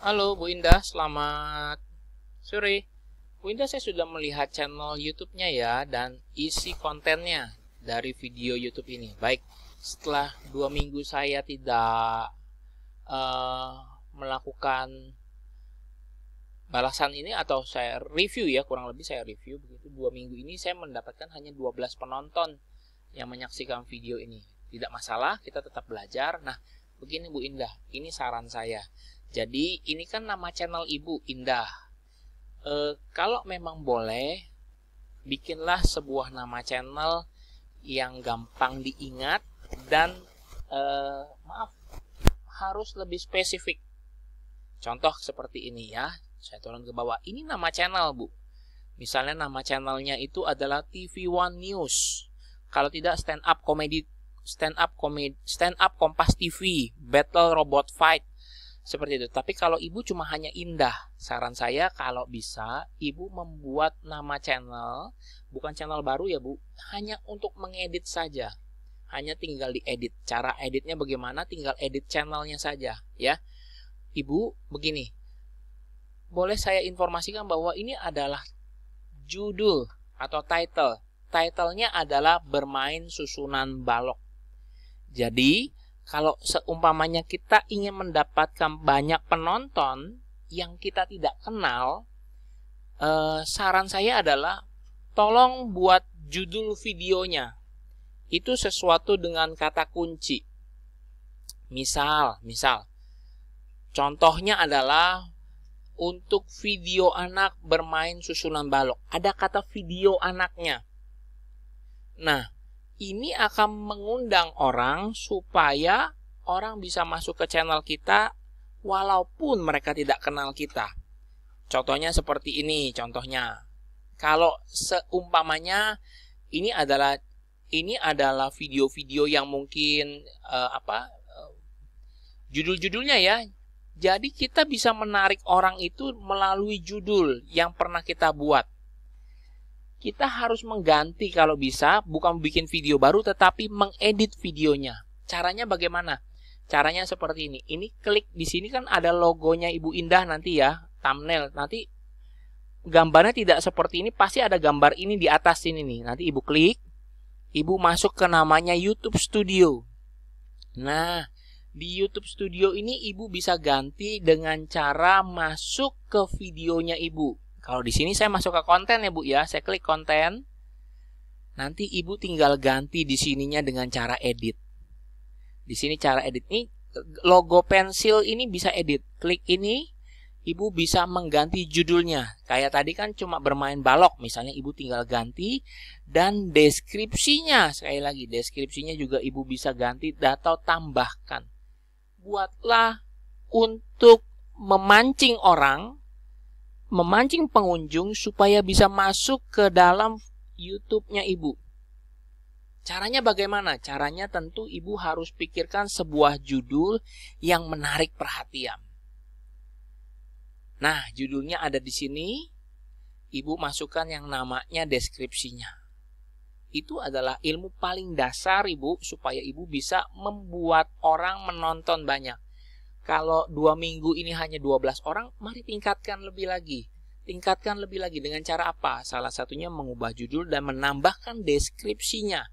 Halo Bu Indah, selamat sore. Bu Indah, saya sudah melihat channel YouTube-nya ya dan isi kontennya dari video YouTube ini. Baik, setelah dua minggu saya tidak uh, melakukan balasan ini atau saya review ya kurang lebih saya review begitu dua minggu ini saya mendapatkan hanya 12 penonton yang menyaksikan video ini tidak masalah kita tetap belajar nah begini Bu Indah ini saran saya jadi ini kan nama channel ibu Indah. E, kalau memang boleh, bikinlah sebuah nama channel yang gampang diingat dan e, maaf harus lebih spesifik. Contoh seperti ini ya, saya turun ke bawah. Ini nama channel bu. Misalnya nama channelnya itu adalah TV One News. Kalau tidak stand up comedy stand up comedy stand up Kompas TV Battle Robot Fight seperti itu. Tapi kalau ibu cuma hanya indah, saran saya kalau bisa ibu membuat nama channel, bukan channel baru ya bu, hanya untuk mengedit saja. Hanya tinggal diedit. Cara editnya bagaimana? Tinggal edit channelnya saja, ya. Ibu begini, boleh saya informasikan bahwa ini adalah judul atau title. Titlenya adalah bermain susunan balok. Jadi kalau seumpamanya kita ingin mendapatkan banyak penonton yang kita tidak kenal, eh, saran saya adalah tolong buat judul videonya itu sesuatu dengan kata kunci. Misal, misal, contohnya adalah untuk video anak bermain susunan balok. Ada kata video anaknya. Nah, ini akan mengundang orang supaya orang bisa masuk ke channel kita walaupun mereka tidak kenal kita. Contohnya seperti ini, contohnya. Kalau seumpamanya ini adalah ini adalah video-video yang mungkin uh, apa uh, judul-judulnya ya. Jadi kita bisa menarik orang itu melalui judul yang pernah kita buat kita harus mengganti kalau bisa, bukan bikin video baru tetapi mengedit videonya. Caranya bagaimana? Caranya seperti ini. Ini klik di sini kan ada logonya Ibu Indah nanti ya, thumbnail. Nanti gambarnya tidak seperti ini, pasti ada gambar ini di atas sini nih. Nanti Ibu klik, Ibu masuk ke namanya YouTube Studio. Nah, di YouTube Studio ini Ibu bisa ganti dengan cara masuk ke videonya Ibu. Kalau di sini saya masuk ke konten ya Bu ya, saya klik konten. Nanti Ibu tinggal ganti di sininya dengan cara edit. Di sini cara edit ini logo pensil ini bisa edit. Klik ini Ibu bisa mengganti judulnya. Kayak tadi kan cuma bermain balok, misalnya Ibu tinggal ganti dan deskripsinya. Sekali lagi, deskripsinya juga Ibu bisa ganti atau tambahkan. Buatlah untuk memancing orang memancing pengunjung supaya bisa masuk ke dalam YouTube-nya ibu. Caranya bagaimana? Caranya tentu ibu harus pikirkan sebuah judul yang menarik perhatian. Nah, judulnya ada di sini. Ibu masukkan yang namanya deskripsinya itu adalah ilmu paling dasar ibu supaya ibu bisa membuat orang menonton banyak. Kalau dua minggu ini hanya 12 orang, mari tingkatkan lebih lagi. Tingkatkan lebih lagi dengan cara apa? Salah satunya mengubah judul dan menambahkan deskripsinya.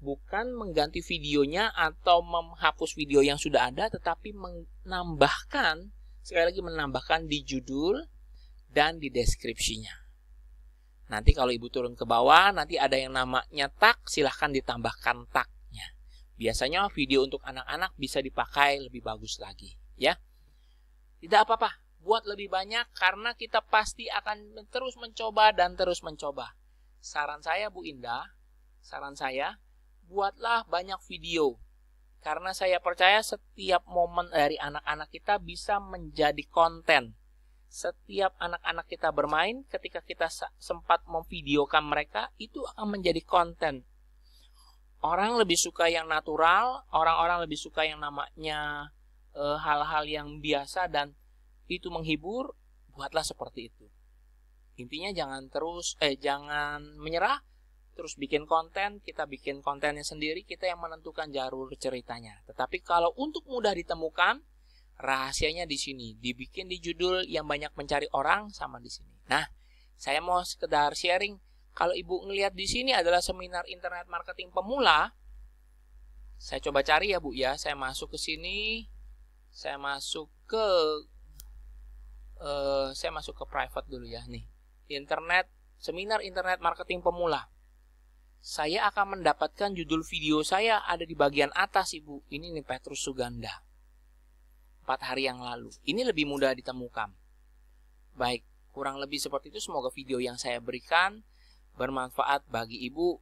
Bukan mengganti videonya atau menghapus video yang sudah ada, tetapi menambahkan, sekali lagi menambahkan di judul dan di deskripsinya. Nanti kalau ibu turun ke bawah, nanti ada yang namanya tak, silahkan ditambahkan tak. Biasanya video untuk anak-anak bisa dipakai lebih bagus lagi, ya. Tidak apa-apa, buat lebih banyak karena kita pasti akan terus mencoba dan terus mencoba. Saran saya Bu Indah, saran saya buatlah banyak video. Karena saya percaya setiap momen dari anak-anak kita bisa menjadi konten. Setiap anak-anak kita bermain, ketika kita sempat memvideokan mereka, itu akan menjadi konten orang lebih suka yang natural, orang-orang lebih suka yang namanya eh, hal-hal e, yang biasa dan itu menghibur, buatlah seperti itu. Intinya jangan terus eh jangan menyerah, terus bikin konten, kita bikin kontennya sendiri, kita yang menentukan jalur ceritanya. Tetapi kalau untuk mudah ditemukan, rahasianya di sini, dibikin di judul yang banyak mencari orang sama di sini. Nah, saya mau sekedar sharing kalau Ibu ngelihat di sini adalah seminar internet marketing pemula. Saya coba cari ya Bu ya. Saya masuk ke sini. Saya masuk ke uh, saya masuk ke private dulu ya nih. Internet seminar internet marketing pemula. Saya akan mendapatkan judul video saya ada di bagian atas Ibu. Ini nih Petrus Suganda. empat hari yang lalu. Ini lebih mudah ditemukan. Baik, kurang lebih seperti itu semoga video yang saya berikan bermanfaat bagi ibu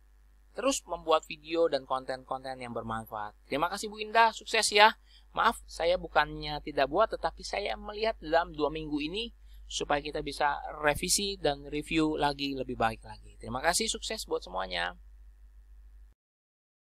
terus membuat video dan konten-konten yang bermanfaat. Terima kasih Bu Indah, sukses ya. Maaf, saya bukannya tidak buat, tetapi saya melihat dalam dua minggu ini supaya kita bisa revisi dan review lagi lebih baik lagi. Terima kasih, sukses buat semuanya.